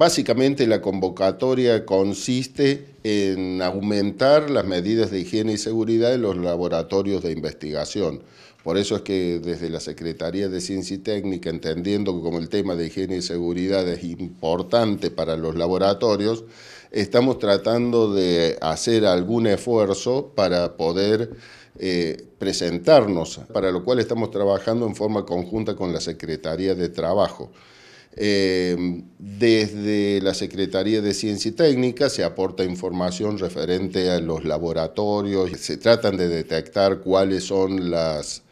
Básicamente la convocatoria consiste en aumentar las medidas de higiene y seguridad en los laboratorios de investigación. Por eso es que desde la Secretaría de Ciencia y Técnica, entendiendo que como el tema de higiene y seguridad es importante para los laboratorios, estamos tratando de hacer algún esfuerzo para poder eh, presentarnos, para lo cual estamos trabajando en forma conjunta con la Secretaría de Trabajo. Eh, desde la Secretaría de Ciencia y Técnica se aporta información referente a los laboratorios, se tratan de detectar cuáles son las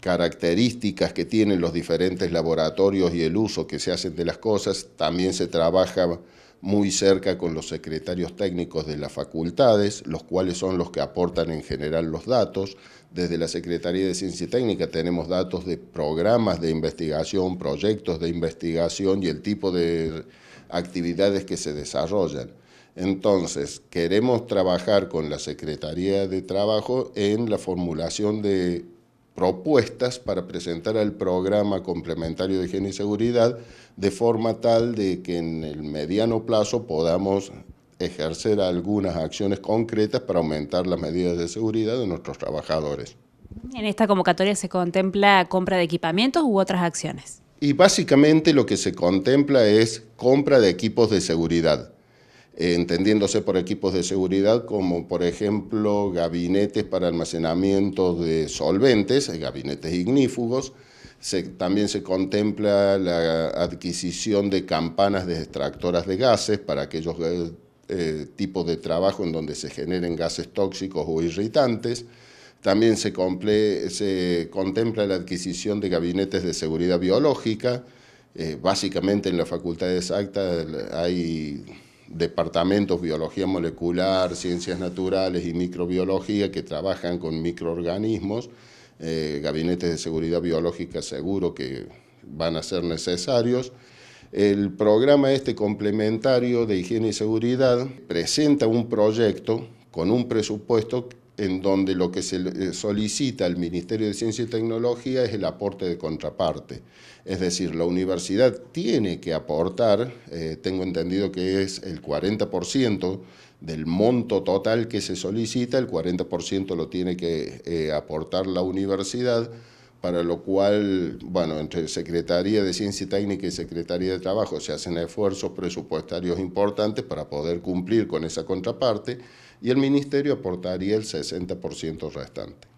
características que tienen los diferentes laboratorios y el uso que se hacen de las cosas. También se trabaja muy cerca con los secretarios técnicos de las facultades, los cuales son los que aportan en general los datos. Desde la Secretaría de Ciencia y Técnica tenemos datos de programas de investigación, proyectos de investigación y el tipo de actividades que se desarrollan. Entonces, queremos trabajar con la Secretaría de Trabajo en la formulación de propuestas para presentar al programa complementario de higiene y seguridad de forma tal de que en el mediano plazo podamos ejercer algunas acciones concretas para aumentar las medidas de seguridad de nuestros trabajadores. ¿En esta convocatoria se contempla compra de equipamientos u otras acciones? Y básicamente lo que se contempla es compra de equipos de seguridad eh, entendiéndose por equipos de seguridad como por ejemplo gabinetes para almacenamiento de solventes, eh, gabinetes ignífugos, también se contempla la adquisición de campanas de extractoras de gases para aquellos eh, tipos de trabajo en donde se generen gases tóxicos o irritantes. También se, contempla la adquisición de gabinetes de seguridad biológica. básicamente en la Facultad de Exacta hay departamentos, biología molecular, ciencias naturales y microbiología que trabajan con microorganismos, eh, gabinetes de seguridad biológica seguro que van a ser necesarios. El programa este complementario de higiene y seguridad presenta un proyecto con un presupuesto en donde lo que se eh, solicita al Ministerio de Ciencia y Tecnología es el aporte de contraparte. Es decir, la universidad tiene que aportar, eh, tengo entendido que es el 40% del monto total que se solicita, el 40% lo tiene que eh, aportar la universidad, para lo cual, bueno, entre Secretaría de Ciencia y Técnica y Secretaría de Trabajo se hacen esfuerzos presupuestarios importantes para poder cumplir con esa contraparte y el ministerio aportaría el 60% restante.